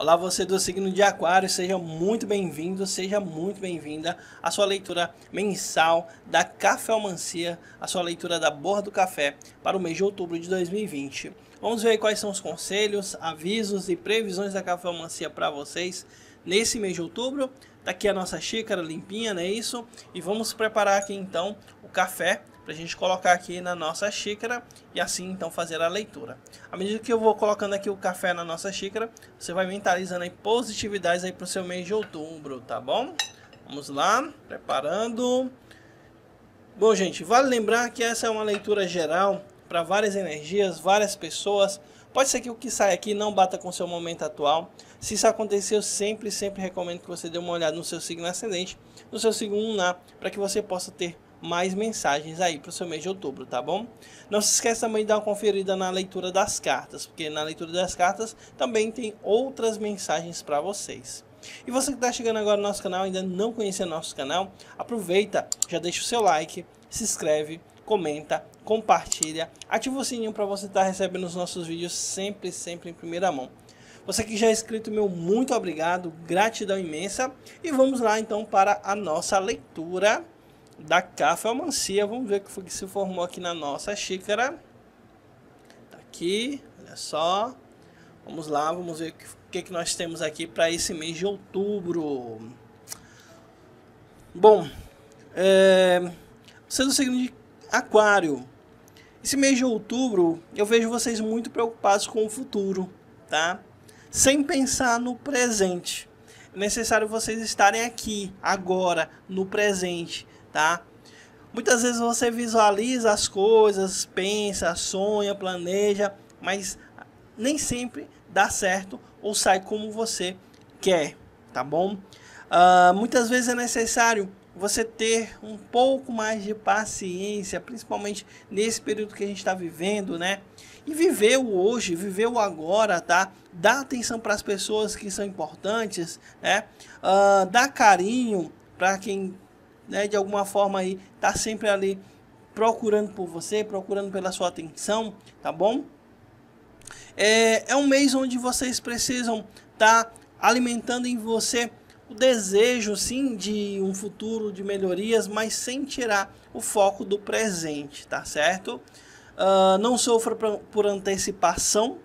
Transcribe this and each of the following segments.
Olá, você do signo de Aquário, seja muito bem-vindo, seja muito bem-vinda à sua leitura mensal da Caféomancia, a sua leitura da Borra do Café para o mês de outubro de 2020. Vamos ver quais são os conselhos, avisos e previsões da Caféomancia para vocês nesse mês de outubro. Está aqui a nossa xícara limpinha, não é isso? E vamos preparar aqui então o café para a gente colocar aqui na nossa xícara e assim então fazer a leitura. À medida que eu vou colocando aqui o café na nossa xícara, você vai mentalizando aí positividades aí para o seu mês de outubro, tá bom? Vamos lá, preparando. Bom, gente, vale lembrar que essa é uma leitura geral para várias energias, várias pessoas. Pode ser que o que sai aqui não bata com o seu momento atual. Se isso acontecer, eu sempre, sempre recomendo que você dê uma olhada no seu signo ascendente, no seu signo lunar, para que você possa ter mais mensagens aí para o seu mês de outubro, tá bom? Não se esqueça também de dar uma conferida na leitura das cartas, porque na leitura das cartas também tem outras mensagens para vocês. E você que está chegando agora no nosso canal, ainda não conhece nosso canal, aproveita, já deixa o seu like, se inscreve, comenta, compartilha, ativa o sininho para você estar tá recebendo os nossos vídeos sempre, sempre em primeira mão. Você que já é inscrito, meu muito obrigado, gratidão imensa. E vamos lá então para a nossa leitura da mancia Vamos ver o que foi que se formou aqui na nossa xícara. Tá aqui, olha só. Vamos lá, vamos ver o que, que, que nós temos aqui para esse mês de outubro. Bom, é, vocês do signo de aquário. Esse mês de outubro, eu vejo vocês muito preocupados com o futuro, tá? Sem pensar no presente. É necessário vocês estarem aqui, agora, no presente, tá? Muitas vezes você visualiza as coisas, pensa, sonha, planeja, mas nem sempre dá certo ou sai como você quer, tá bom? Uh, muitas vezes é necessário você ter um pouco mais de paciência, principalmente nesse período que a gente está vivendo, né? E viver o hoje, viver o agora, tá? Dá atenção para as pessoas que são importantes, né? Uh, ah, dá carinho para quem né, de alguma forma aí tá sempre ali procurando por você, procurando pela sua atenção, tá bom? É, é um mês onde vocês precisam estar tá alimentando em você o desejo sim de um futuro de melhorias, mas sem tirar o foco do presente, tá certo? Uh, não sofra por antecipação,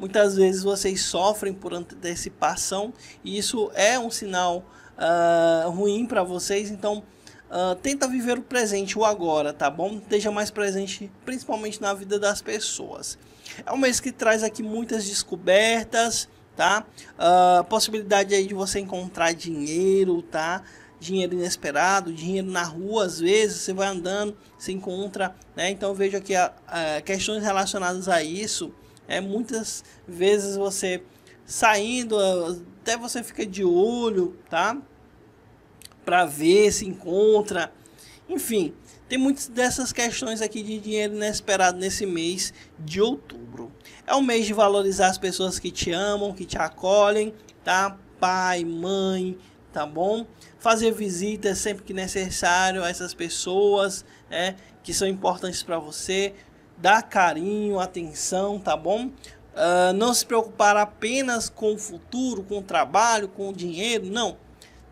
Muitas vezes vocês sofrem por antecipação e isso é um sinal uh, ruim para vocês. Então, uh, tenta viver o presente, o agora, tá bom? Esteja mais presente, principalmente na vida das pessoas. É um mês que traz aqui muitas descobertas, tá? Uh, possibilidade aí de você encontrar dinheiro, tá? dinheiro inesperado, dinheiro na rua, às vezes você vai andando, se encontra, né? Então vejo aqui a, a, questões relacionadas a isso é muitas vezes você saindo, ah, até você fica de olho, tá? Para ver se encontra. Enfim, tem muitas dessas questões aqui de dinheiro inesperado nesse mês de outubro. É um mês de valorizar as pessoas que te amam, que te acolhem, tá? Pai, mãe, tá bom? Fazer visitas sempre que necessário a essas pessoas, né? Que são importantes para você dar carinho, atenção, tá bom? Uh, não se preocupar apenas com o futuro, com o trabalho, com o dinheiro, não.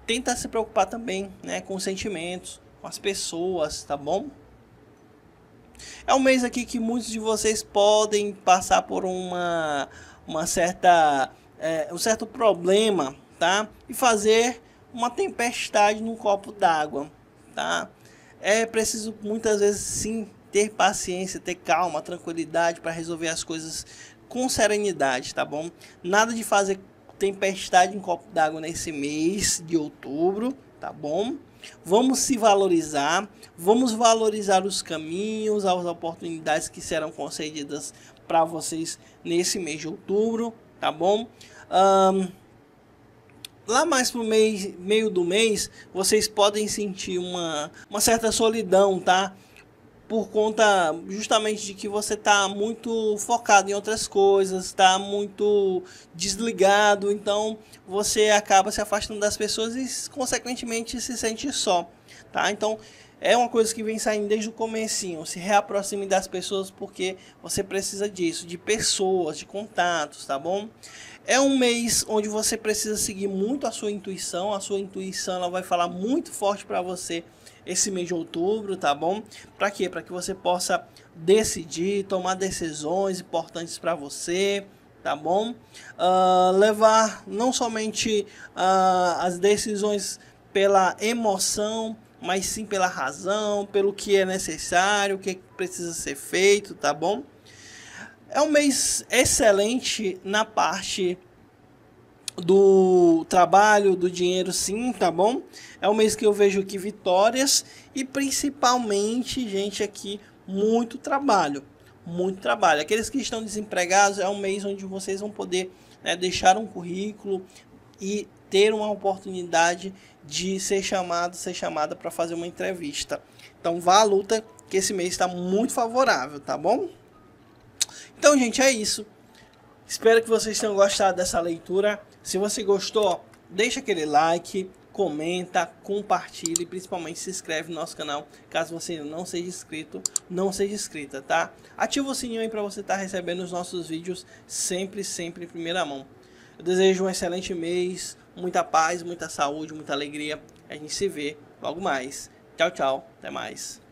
Tenta se preocupar também, né, com os sentimentos, com as pessoas, tá bom? É um mês aqui que muitos de vocês podem passar por uma, uma certa, é, um certo problema, tá? E fazer uma tempestade num copo d'água, tá? É preciso muitas vezes sim ter paciência, ter calma, tranquilidade para resolver as coisas com serenidade, tá bom? Nada de fazer tempestade em copo d'água nesse mês de outubro, tá bom? Vamos se valorizar, vamos valorizar os caminhos, as oportunidades que serão concedidas para vocês nesse mês de outubro, tá bom? Um, lá mais pro mês, meio do mês, vocês podem sentir uma, uma certa solidão, tá? por conta justamente de que você está muito focado em outras coisas, está muito desligado, então você acaba se afastando das pessoas e consequentemente se sente só, tá? Então é uma coisa que vem saindo desde o comecinho, se reaproxime das pessoas porque você precisa disso, de pessoas, de contatos, tá bom? É um mês onde você precisa seguir muito a sua intuição, a sua intuição ela vai falar muito forte para você esse mês de outubro, tá bom? Para quê? Para que você possa decidir, tomar decisões importantes para você, tá bom? Uh, levar não somente uh, as decisões pela emoção, mas sim pela razão, pelo que é necessário, o é que, precisa ser feito, tá bom? É um mês excelente na parte do trabalho, do dinheiro, sim, tá bom? É um mês que eu vejo aqui vitórias e principalmente, gente, aqui muito trabalho. Muito trabalho. Aqueles que estão desempregados, é um mês onde vocês vão poder né, deixar um currículo e ter uma oportunidade de ser chamado, ser chamada para fazer uma entrevista. Então vá à luta, que esse mês está muito favorável, tá bom? Então, gente, é isso. Espero que vocês tenham gostado dessa leitura. Se você gostou, deixa aquele like, comenta, compartilha e principalmente se inscreve no nosso canal. Caso você não seja inscrito, não seja inscrita, tá? Ativa o sininho aí para você estar tá recebendo os nossos vídeos sempre, sempre em primeira mão. Eu desejo um excelente mês, muita paz, muita saúde, muita alegria. A gente se vê logo mais. Tchau, tchau. Até mais.